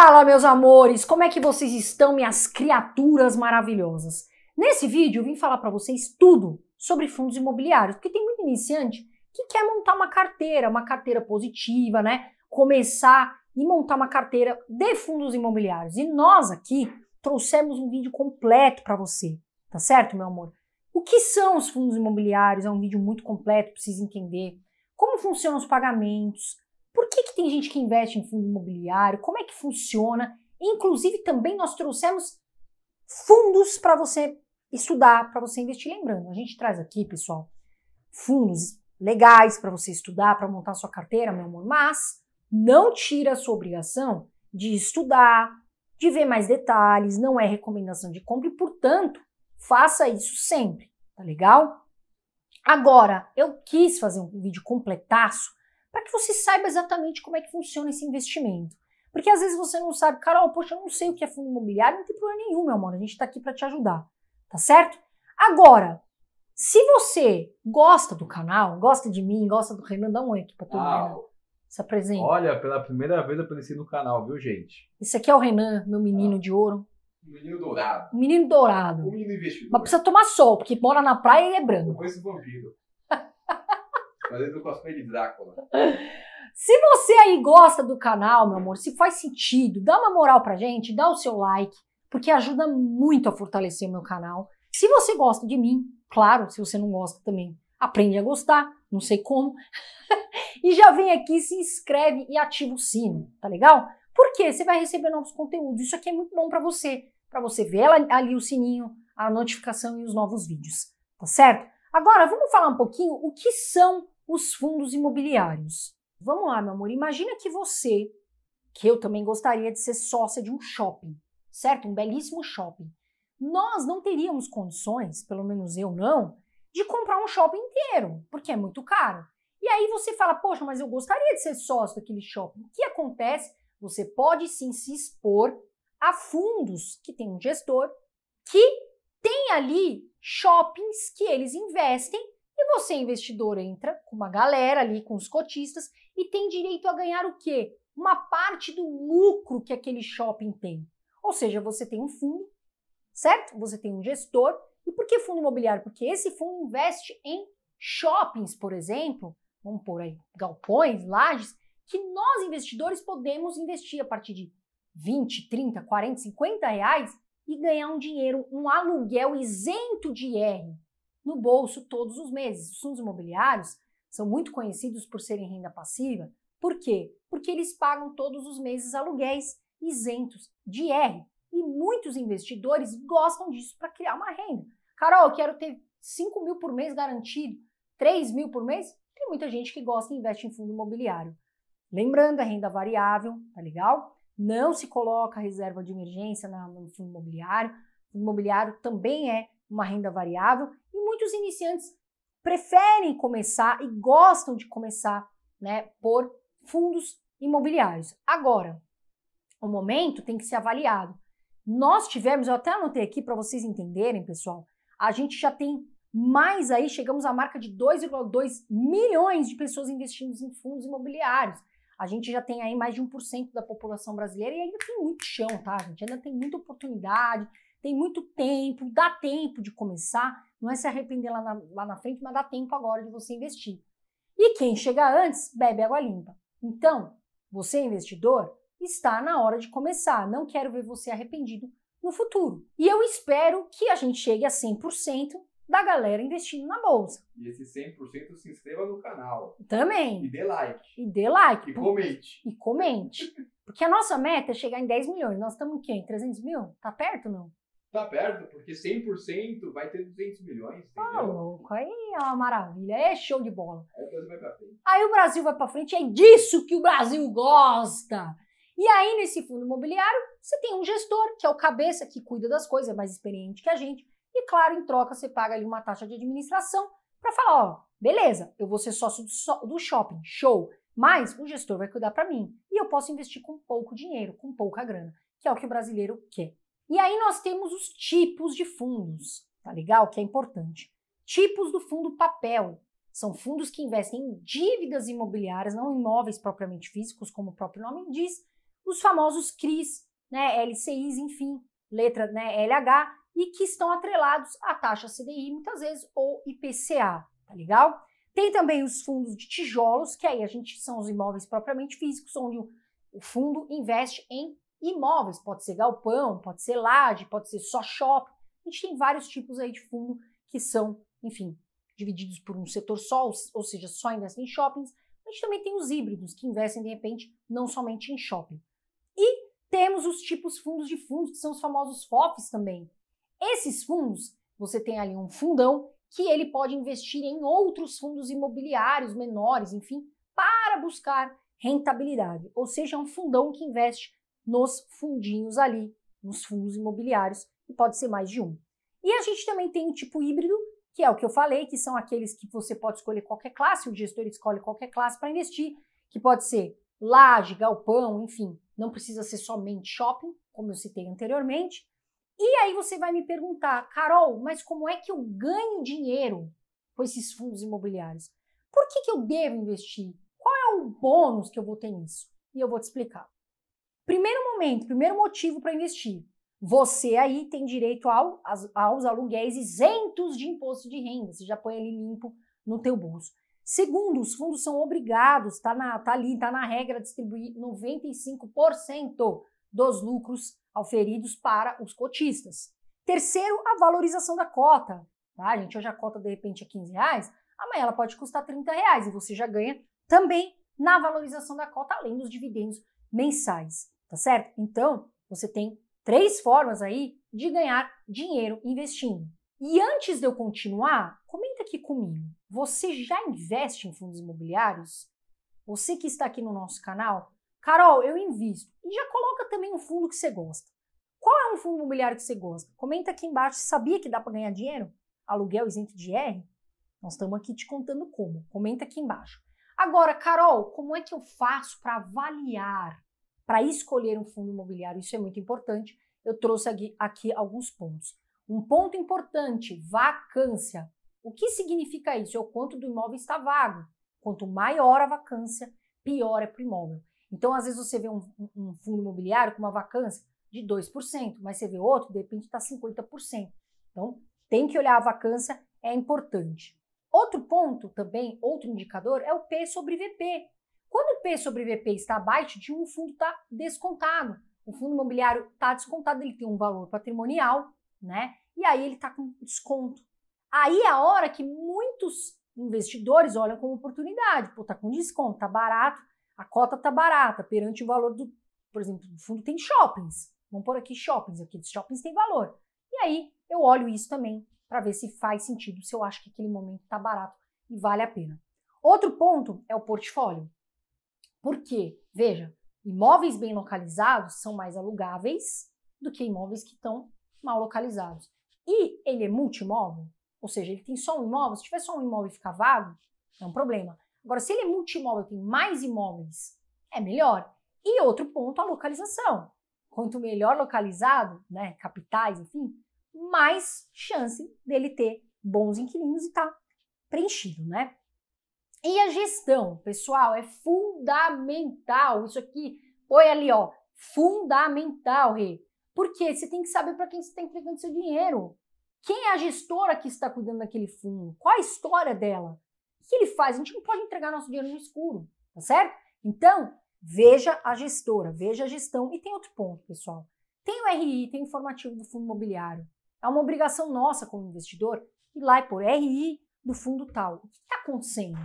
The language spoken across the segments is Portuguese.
Fala, meus amores, como é que vocês estão, minhas criaturas maravilhosas? Nesse vídeo eu vim falar para vocês tudo sobre fundos imobiliários, porque tem muito iniciante que quer montar uma carteira, uma carteira positiva, né? Começar e montar uma carteira de fundos imobiliários. E nós aqui trouxemos um vídeo completo para você, tá certo, meu amor? O que são os fundos imobiliários? É um vídeo muito completo, precisa entender como funcionam os pagamentos, por que, que tem gente que investe em fundo imobiliário? Como é que funciona? Inclusive, também nós trouxemos fundos para você estudar, para você investir. Lembrando, a gente traz aqui, pessoal, fundos legais para você estudar, para montar sua carteira, meu amor, mas não tira a sua obrigação de estudar, de ver mais detalhes, não é recomendação de compra e, portanto, faça isso sempre, tá legal? Agora, eu quis fazer um vídeo completaço para que você saiba exatamente como é que funciona esse investimento. Porque às vezes você não sabe, Carol, poxa, eu não sei o que é fundo imobiliário, não tem problema nenhum, meu amor, a gente está aqui para te ajudar, tá certo? Agora, se você gosta do canal, gosta de mim, gosta do Renan, dá um oi aqui para todo mundo. Se apresenta. Olha, pela primeira vez eu apareci no canal, viu, gente? Esse aqui é o Renan, meu menino ah. de ouro. Menino dourado. Menino dourado. O menino investidor. Mas precisa tomar sol, porque mora na praia e é branco. Depois o vampiro. Fazendo o cosplay de Drácula. Se você aí gosta do canal, meu amor, se faz sentido, dá uma moral pra gente, dá o seu like, porque ajuda muito a fortalecer o meu canal. Se você gosta de mim, claro, se você não gosta também, aprende a gostar, não sei como. e já vem aqui, se inscreve e ativa o sino, tá legal? Porque você vai receber novos conteúdos. Isso aqui é muito bom para você, para você ver ali o sininho, a notificação e os novos vídeos, tá certo? Agora, vamos falar um pouquinho o que são os fundos imobiliários. Vamos lá, meu amor, imagina que você, que eu também gostaria de ser sócia de um shopping, certo? Um belíssimo shopping. Nós não teríamos condições, pelo menos eu não, de comprar um shopping inteiro, porque é muito caro. E aí você fala, poxa, mas eu gostaria de ser sócio daquele shopping. O que acontece? Você pode sim se expor a fundos que tem um gestor que tem ali shoppings que eles investem você é investidor, entra com uma galera ali, com os cotistas, e tem direito a ganhar o quê? Uma parte do lucro que aquele shopping tem. Ou seja, você tem um fundo, certo? Você tem um gestor. E por que fundo imobiliário? Porque esse fundo investe em shoppings, por exemplo, vamos pôr aí galpões, lajes, que nós investidores podemos investir a partir de 20, 30, 40, 50 reais e ganhar um dinheiro, um aluguel isento de IR no bolso todos os meses. Os fundos imobiliários são muito conhecidos por serem renda passiva. Por quê? Porque eles pagam todos os meses aluguéis isentos de IR. E muitos investidores gostam disso para criar uma renda. Carol, eu quero ter 5 mil por mês garantido, 3 mil por mês. Tem muita gente que gosta e investe em fundo imobiliário. Lembrando, a renda variável, tá legal? Não se coloca reserva de emergência no fundo imobiliário. O imobiliário também é uma renda variável e os iniciantes preferem começar e gostam de começar né, por fundos imobiliários. Agora, o momento tem que ser avaliado. Nós tivemos, eu até anotei aqui para vocês entenderem, pessoal, a gente já tem mais aí, chegamos à marca de 2,2 milhões de pessoas investindo em fundos imobiliários. A gente já tem aí mais de 1% da população brasileira e ainda tem muito chão, tá, gente? Ainda tem muita oportunidade tem muito tempo, dá tempo de começar, não é se arrepender lá na, lá na frente, mas dá tempo agora de você investir. E quem chegar antes, bebe água limpa. Então, você investidor, está na hora de começar. Não quero ver você arrependido no futuro. E eu espero que a gente chegue a 100% da galera investindo na bolsa. E esse 100% se inscreva no canal. Também. E dê like. E dê like. E por... comente. E comente. Porque a nossa meta é chegar em 10 milhões. Nós estamos em quê? Em 300 mil? Tá perto não? Tá perto, porque 100% vai ter 200 milhões. Ah, louco, aí é uma maravilha, é show de bola. Aí o Brasil vai pra frente. Aí o Brasil vai pra frente, é disso que o Brasil gosta. E aí, nesse fundo imobiliário, você tem um gestor, que é o cabeça, que cuida das coisas, é mais experiente que a gente. E claro, em troca, você paga ali uma taxa de administração para falar: ó, beleza, eu vou ser sócio do shopping, show. Mas o gestor vai cuidar para mim e eu posso investir com pouco dinheiro, com pouca grana, que é o que o brasileiro quer. E aí nós temos os tipos de fundos, tá legal? Que é importante. Tipos do fundo papel. São fundos que investem em dívidas imobiliárias, não imóveis propriamente físicos, como o próprio nome diz, os famosos CRIs, né, LCIs, enfim, letra né, LH, e que estão atrelados à taxa CDI, muitas vezes, ou IPCA, tá legal? Tem também os fundos de tijolos, que aí a gente são os imóveis propriamente físicos, onde o fundo investe em Imóveis, pode ser galpão, pode ser laje, pode ser só shopping. A gente tem vários tipos aí de fundo que são, enfim, divididos por um setor só, ou seja, só investem em shoppings. A gente também tem os híbridos, que investem, de repente, não somente em shopping. E temos os tipos fundos de fundos, que são os famosos FOFs também. Esses fundos, você tem ali um fundão que ele pode investir em outros fundos imobiliários menores, enfim, para buscar rentabilidade. Ou seja, é um fundão que investe nos fundinhos ali, nos fundos imobiliários, e pode ser mais de um. E a gente também tem o tipo híbrido, que é o que eu falei, que são aqueles que você pode escolher qualquer classe, o gestor escolhe qualquer classe para investir, que pode ser laje, galpão, enfim, não precisa ser somente shopping, como eu citei anteriormente. E aí você vai me perguntar, Carol, mas como é que eu ganho dinheiro com esses fundos imobiliários? Por que, que eu devo investir? Qual é o bônus que eu vou ter nisso? E eu vou te explicar. Primeiro momento, primeiro motivo para investir. Você aí tem direito ao, aos aluguéis isentos de imposto de renda, você já põe ali limpo no teu bolso. Segundo, os fundos são obrigados, está tá ali, está na regra, distribuir 95% dos lucros auferidos para os cotistas. Terceiro, a valorização da cota. Tá, gente? Hoje a cota, de repente, é 15 reais, amanhã ela pode custar 30 reais e você já ganha também na valorização da cota, além dos dividendos mensais tá certo? Então, você tem três formas aí de ganhar dinheiro investindo. E antes de eu continuar, comenta aqui comigo. Você já investe em fundos imobiliários? Você que está aqui no nosso canal, Carol, eu invisto. E já coloca também um fundo que você gosta. Qual é um fundo imobiliário que você gosta? Comenta aqui embaixo. Sabia que dá para ganhar dinheiro? Aluguel isento de R? Nós estamos aqui te contando como. Comenta aqui embaixo. Agora, Carol, como é que eu faço para avaliar para escolher um fundo imobiliário, isso é muito importante. Eu trouxe aqui, aqui alguns pontos. Um ponto importante: vacância. O que significa isso? É o quanto do imóvel está vago. Quanto maior a vacância, pior é para o imóvel. Então, às vezes, você vê um, um, fundo imobiliário com uma vacância de 2%, mas você vê outro, de repente está 50%. Então, tem que olhar a vacância, é importante. Outro ponto também, outro indicador, é o P sobre VP. Quando o P sobre VP está abaixo de um, o fundo está descontado. O fundo imobiliário está descontado, ele tem um valor patrimonial, né? E aí ele está com desconto. Aí é a hora que muitos investidores olham como oportunidade. Pô, está com desconto, está barato, a cota está barata perante o valor do, por exemplo, o fundo tem shoppings. Vamos pôr aqui shoppings, aqui dos shoppings tem valor. E aí eu olho isso também para ver se faz sentido, se eu acho que aquele momento está barato e vale a pena. Outro ponto é o portfólio. Por quê? Veja, Imóveis bem localizados são mais alugáveis do que imóveis que estão mal localizados. E ele é multimóvel, ou seja, ele tem só um imóvel. Se tiver só um imóvel e ficar vago, é um problema. Agora, se ele é multimóvel, tem mais imóveis, é melhor. E outro ponto, a localização. Quanto melhor localizado, né, capitais, enfim, mais chance dele ter bons inquilinos e estar tá preenchido, né? E a gestão, pessoal, é fundamental. Isso aqui, põe ali, ó, fundamental, Rê. Porque você tem que saber para quem você está entregando seu dinheiro. Quem é a gestora que está cuidando daquele fundo? Qual a história dela? O que ele faz? A gente não pode entregar nosso dinheiro no escuro, tá certo? Então, veja a gestora, veja a gestão. E tem outro ponto, pessoal. Tem o RI, tem o informativo do fundo imobiliário. É uma obrigação nossa como investidor ir lá e pôr RI do fundo tal. O que está acontecendo?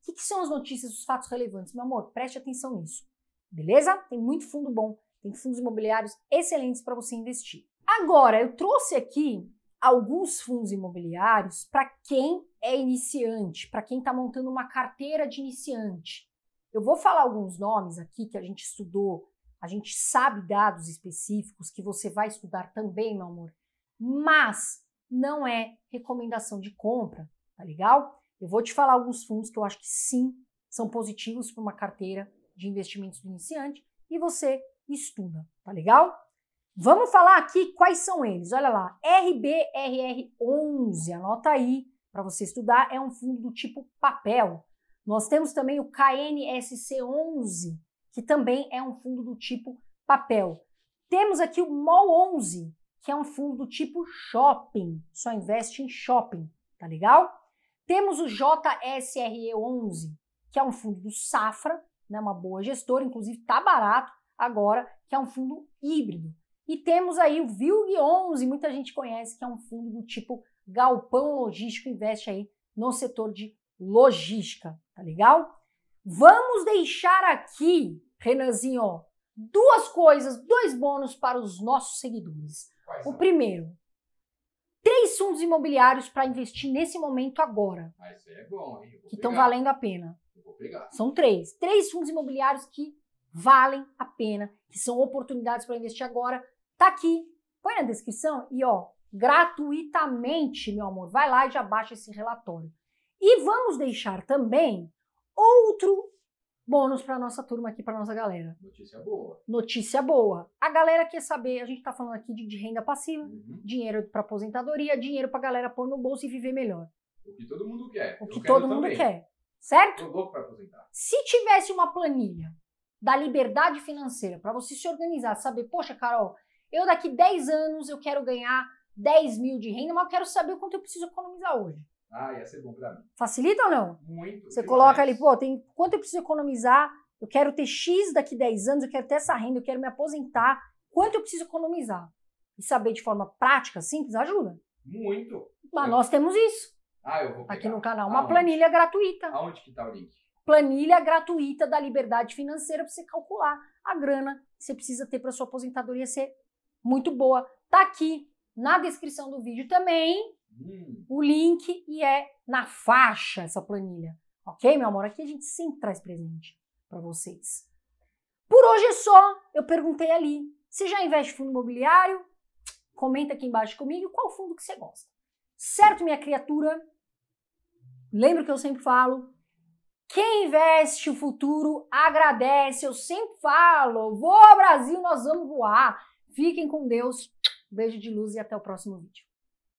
O que, que são as notícias, os fatos relevantes? Meu amor, preste atenção nisso. Beleza? Tem muito fundo bom, tem fundos imobiliários excelentes para você investir. Agora, eu trouxe aqui alguns fundos imobiliários para quem é iniciante, para quem está montando uma carteira de iniciante. Eu vou falar alguns nomes aqui que a gente estudou, a gente sabe dados específicos que você vai estudar também, meu amor, mas não é recomendação de compra, tá legal? Eu vou te falar alguns fundos que eu acho que sim são positivos para uma carteira de investimentos do iniciante e você estuda, tá legal? Vamos falar aqui quais são eles. Olha lá, RBRR11, anota aí para você estudar, é um fundo do tipo papel. Nós temos também o KNSC11, que também é um fundo do tipo papel. Temos aqui o MOL11, que é um fundo do tipo shopping, só investe em shopping, tá legal? Temos o JSRE11, que é um fundo do Safra, né, uma boa gestora, inclusive está barato agora, que é um fundo híbrido. E temos aí o VILG11, muita gente conhece, que é um fundo do tipo Galpão Logístico, investe aí no setor de logística, tá legal? Vamos deixar aqui, Renanzinho, duas coisas, dois bônus para os nossos seguidores. O primeiro, três fundos imobiliários para investir nesse momento agora. Mas é bom, hein? Que estão valendo a pena. Eu vou pegar. São três. Três fundos imobiliários que valem a pena, que são oportunidades para investir agora. Tá aqui. Põe na descrição e ó, gratuitamente, meu amor, vai lá e já baixa esse relatório. E vamos deixar também outro bônus para nossa turma aqui, para nossa galera. Notícia boa. Notícia boa. A galera quer saber, a gente está falando aqui de, de renda passiva, uhum. dinheiro para aposentadoria, dinheiro para galera pôr no bolso e viver melhor. O que todo mundo quer. O que Eu todo mundo também. quer. Certo? Tô louco para aposentar. Se tivesse uma planilha da liberdade financeira para você se organizar, saber, poxa, Carol, eu daqui 10 anos eu quero ganhar 10 mil de renda, mas eu quero saber o quanto eu preciso economizar hoje. Ah, ia ser bom para mim. Facilita ou não? Muito. Você demais. coloca ali, pô, tem quanto eu preciso economizar? Eu quero ter X daqui 10 anos, eu quero ter essa renda, eu quero me aposentar. Quanto eu preciso economizar? E saber de forma prática, simples, ajuda. Muito. Mas eu... nós temos isso. Ah, eu vou pegar. Aqui no canal, uma Aonde? planilha gratuita. Aonde que tá o link? Planilha gratuita da liberdade financeira para você calcular a grana que você precisa ter para sua aposentadoria ser muito boa. Tá aqui na descrição do vídeo também Hum. O link e é na faixa essa planilha. Ok, meu amor? Aqui a gente sempre traz presente para vocês. Por hoje é só. Eu perguntei ali. Você já investe fundo imobiliário? Comenta aqui embaixo comigo qual fundo que você gosta. Certo, minha criatura? Lembra que eu sempre falo? Quem investe o futuro agradece. Eu sempre falo. Vou Brasil, nós vamos voar. Fiquem com Deus. Beijo de luz e até o próximo vídeo.